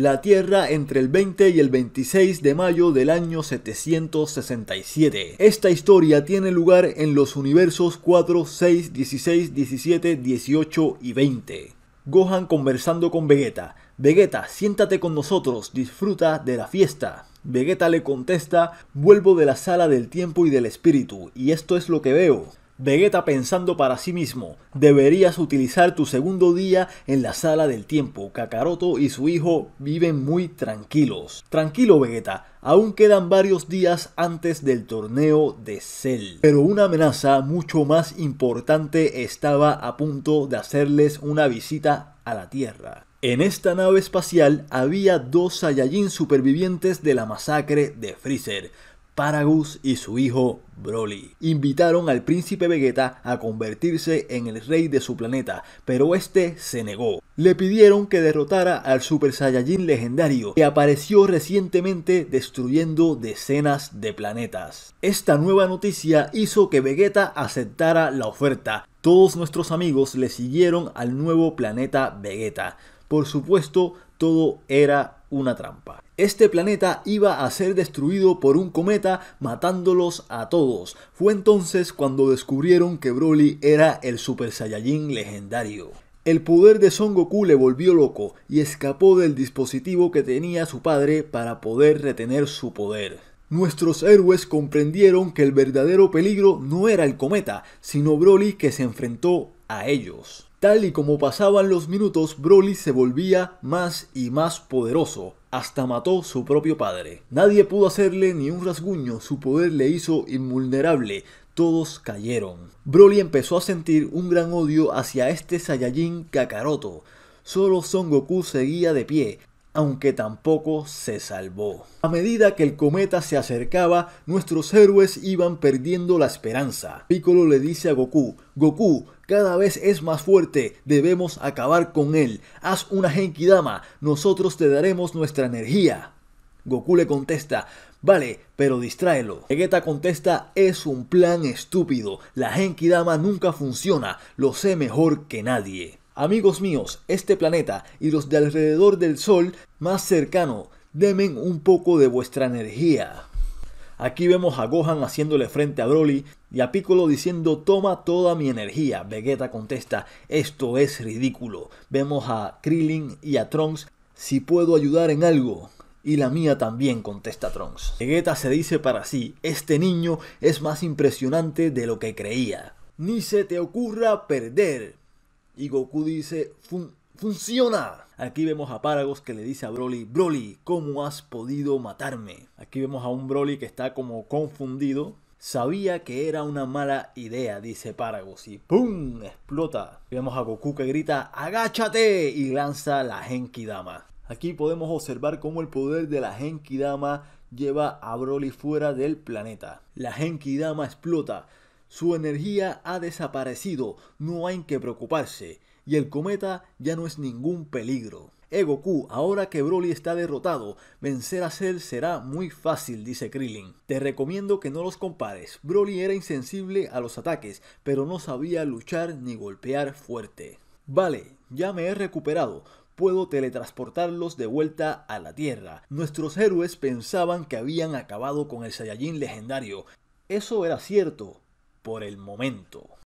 la Tierra entre el 20 y el 26 de mayo del año 767. Esta historia tiene lugar en los universos 4, 6, 16, 17, 18 y 20. Gohan conversando con Vegeta. Vegeta, siéntate con nosotros, disfruta de la fiesta. Vegeta le contesta, vuelvo de la sala del tiempo y del espíritu, y esto es lo que veo. Vegeta pensando para sí mismo, deberías utilizar tu segundo día en la sala del tiempo. Kakaroto y su hijo viven muy tranquilos. Tranquilo Vegeta, aún quedan varios días antes del torneo de Cell. Pero una amenaza mucho más importante estaba a punto de hacerles una visita a la Tierra. En esta nave espacial había dos Saiyajin supervivientes de la masacre de Freezer. Paragus y su hijo Broly. Invitaron al príncipe Vegeta a convertirse en el rey de su planeta, pero este se negó. Le pidieron que derrotara al Super Saiyajin legendario, que apareció recientemente destruyendo decenas de planetas. Esta nueva noticia hizo que Vegeta aceptara la oferta. Todos nuestros amigos le siguieron al nuevo planeta Vegeta. Por supuesto, todo era una trampa. Este planeta iba a ser destruido por un cometa matándolos a todos. Fue entonces cuando descubrieron que Broly era el Super Saiyajin legendario. El poder de Son Goku le volvió loco y escapó del dispositivo que tenía su padre para poder retener su poder. Nuestros héroes comprendieron que el verdadero peligro no era el cometa, sino Broly que se enfrentó a ellos. Tal y como pasaban los minutos, Broly se volvía más y más poderoso. Hasta mató su propio padre. Nadie pudo hacerle ni un rasguño, su poder le hizo invulnerable. Todos cayeron. Broly empezó a sentir un gran odio hacia este Saiyajin Kakaroto. Solo Son Goku seguía de pie, aunque tampoco se salvó. A medida que el cometa se acercaba, nuestros héroes iban perdiendo la esperanza. Piccolo le dice a Goku, Goku, cada vez es más fuerte, debemos acabar con él, haz una Genkidama, nosotros te daremos nuestra energía. Goku le contesta, vale, pero distráelo. Vegeta contesta, es un plan estúpido, la Genkidama nunca funciona, lo sé mejor que nadie. Amigos míos, este planeta y los de alrededor del Sol más cercano, demen un poco de vuestra energía. Aquí vemos a Gohan haciéndole frente a Broly y a Piccolo diciendo toma toda mi energía. Vegeta contesta esto es ridículo. Vemos a Krillin y a Trunks si puedo ayudar en algo. Y la mía también, contesta Trunks. Vegeta se dice para sí, este niño es más impresionante de lo que creía. Ni se te ocurra perder. Y Goku dice, ¡funciona! Aquí vemos a Paragos que le dice a Broly, Broly, ¿cómo has podido matarme? Aquí vemos a un Broly que está como confundido. Sabía que era una mala idea, dice Paragos. y ¡pum! explota. Vemos a Goku que grita, ¡agáchate! y lanza la Genki Dama. Aquí podemos observar cómo el poder de la Genki Dama lleva a Broly fuera del planeta. La Genki Dama explota, su energía ha desaparecido, no hay que preocuparse, y el cometa ya no es ningún peligro. Goku, ahora que Broly está derrotado, vencer a Cell será muy fácil, dice Krillin. Te recomiendo que no los compares. Broly era insensible a los ataques, pero no sabía luchar ni golpear fuerte. Vale, ya me he recuperado. Puedo teletransportarlos de vuelta a la Tierra. Nuestros héroes pensaban que habían acabado con el Saiyajin legendario. Eso era cierto, por el momento.